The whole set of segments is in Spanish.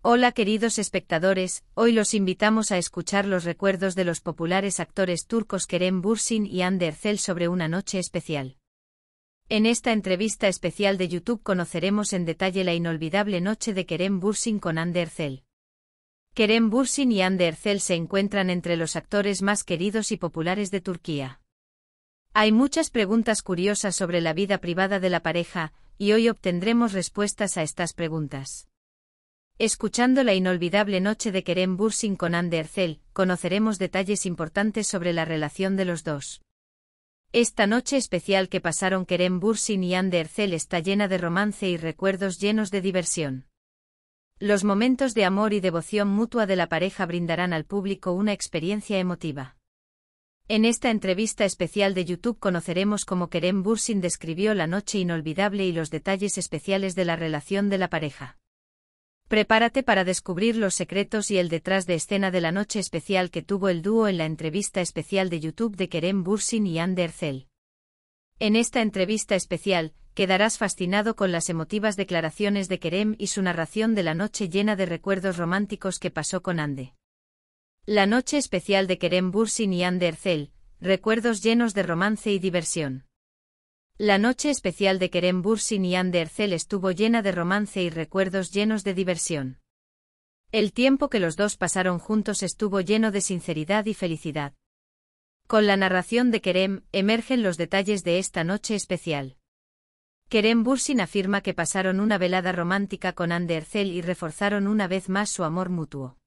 Hola queridos espectadores, hoy los invitamos a escuchar los recuerdos de los populares actores turcos Kerem Bursin y Ander Zell sobre una noche especial. En esta entrevista especial de YouTube conoceremos en detalle la inolvidable noche de Kerem Bursin con Ander Zell. Kerem Bursin y Ander se encuentran entre los actores más queridos y populares de Turquía. Hay muchas preguntas curiosas sobre la vida privada de la pareja, y hoy obtendremos respuestas a estas preguntas. Escuchando la inolvidable noche de Kerem Bursin con Andercel, conoceremos detalles importantes sobre la relación de los dos. Esta noche especial que pasaron Kerem Bursin y Andercel está llena de romance y recuerdos llenos de diversión. Los momentos de amor y devoción mutua de la pareja brindarán al público una experiencia emotiva. En esta entrevista especial de YouTube conoceremos cómo Kerem Bursin describió la noche inolvidable y los detalles especiales de la relación de la pareja. Prepárate para descubrir los secretos y el detrás de escena de la noche especial que tuvo el dúo en la entrevista especial de YouTube de Kerem Bursin y Ander Zell. En esta entrevista especial, quedarás fascinado con las emotivas declaraciones de Kerem y su narración de la noche llena de recuerdos románticos que pasó con Ande. La noche especial de Kerem Bursin y Ander Zell, recuerdos llenos de romance y diversión. La noche especial de Kerem Bursin y Ercel estuvo llena de romance y recuerdos llenos de diversión. El tiempo que los dos pasaron juntos estuvo lleno de sinceridad y felicidad. Con la narración de Kerem, emergen los detalles de esta noche especial. Kerem Bursin afirma que pasaron una velada romántica con Andercel y reforzaron una vez más su amor mutuo.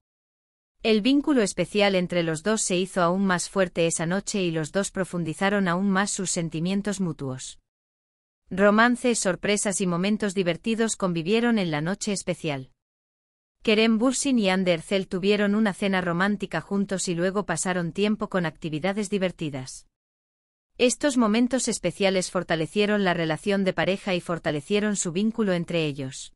El vínculo especial entre los dos se hizo aún más fuerte esa noche y los dos profundizaron aún más sus sentimientos mutuos. Romances, sorpresas y momentos divertidos convivieron en la noche especial. Kerem Bursin y Ander Zell tuvieron una cena romántica juntos y luego pasaron tiempo con actividades divertidas. Estos momentos especiales fortalecieron la relación de pareja y fortalecieron su vínculo entre ellos.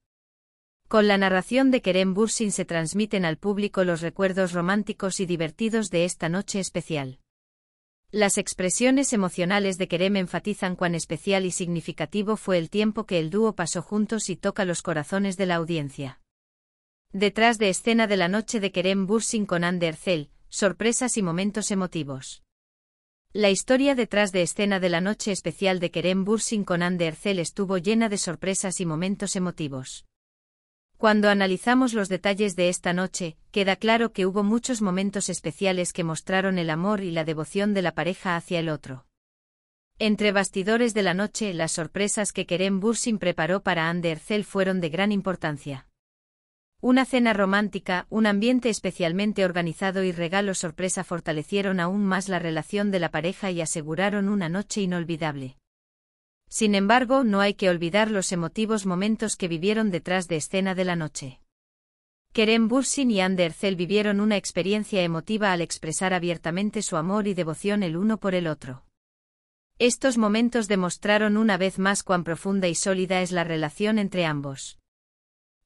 Con la narración de Kerem Bursin se transmiten al público los recuerdos románticos y divertidos de esta noche especial. Las expresiones emocionales de Kerem enfatizan cuán especial y significativo fue el tiempo que el dúo pasó juntos y toca los corazones de la audiencia. Detrás de escena de la noche de Kerem Bursin con Anderzel, sorpresas y momentos emotivos. La historia detrás de escena de la noche especial de Kerem Bursin con Ander estuvo llena de sorpresas y momentos emotivos. Cuando analizamos los detalles de esta noche, queda claro que hubo muchos momentos especiales que mostraron el amor y la devoción de la pareja hacia el otro. Entre bastidores de la noche, las sorpresas que Kerem Bursin preparó para Andercel fueron de gran importancia. Una cena romántica, un ambiente especialmente organizado y regalo sorpresa fortalecieron aún más la relación de la pareja y aseguraron una noche inolvidable. Sin embargo, no hay que olvidar los emotivos momentos que vivieron detrás de escena de la noche. Kerem Bursin y Andercel vivieron una experiencia emotiva al expresar abiertamente su amor y devoción el uno por el otro. Estos momentos demostraron una vez más cuán profunda y sólida es la relación entre ambos.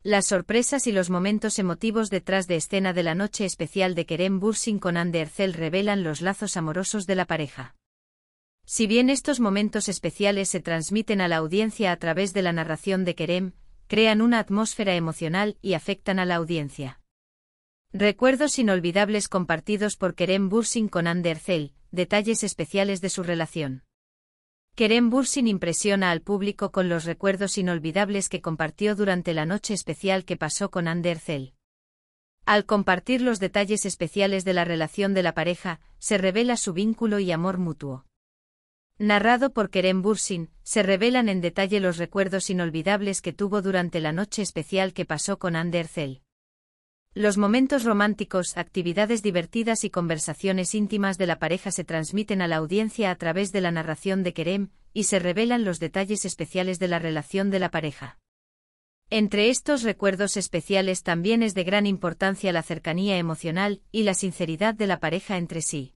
Las sorpresas y los momentos emotivos detrás de escena de la noche especial de Kerem Bursin con Andercel revelan los lazos amorosos de la pareja. Si bien estos momentos especiales se transmiten a la audiencia a través de la narración de Kerem, crean una atmósfera emocional y afectan a la audiencia. Recuerdos inolvidables compartidos por Kerem Bursin con Anderzel, detalles especiales de su relación. Kerem Bursin impresiona al público con los recuerdos inolvidables que compartió durante la noche especial que pasó con Andercel. Al compartir los detalles especiales de la relación de la pareja, se revela su vínculo y amor mutuo. Narrado por Kerem Bursin, se revelan en detalle los recuerdos inolvidables que tuvo durante la noche especial que pasó con Andercel. Los momentos románticos, actividades divertidas y conversaciones íntimas de la pareja se transmiten a la audiencia a través de la narración de Kerem, y se revelan los detalles especiales de la relación de la pareja. Entre estos recuerdos especiales también es de gran importancia la cercanía emocional y la sinceridad de la pareja entre sí.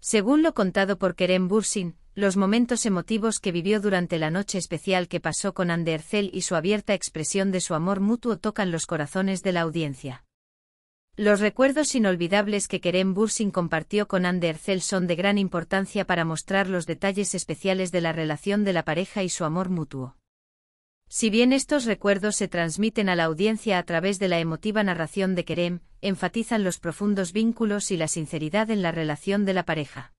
Según lo contado por Kerem Bursin, los momentos emotivos que vivió durante la noche especial que pasó con Andercel y su abierta expresión de su amor mutuo tocan los corazones de la audiencia. Los recuerdos inolvidables que Kerem Bursin compartió con Andercel son de gran importancia para mostrar los detalles especiales de la relación de la pareja y su amor mutuo. Si bien estos recuerdos se transmiten a la audiencia a través de la emotiva narración de Kerem, enfatizan los profundos vínculos y la sinceridad en la relación de la pareja.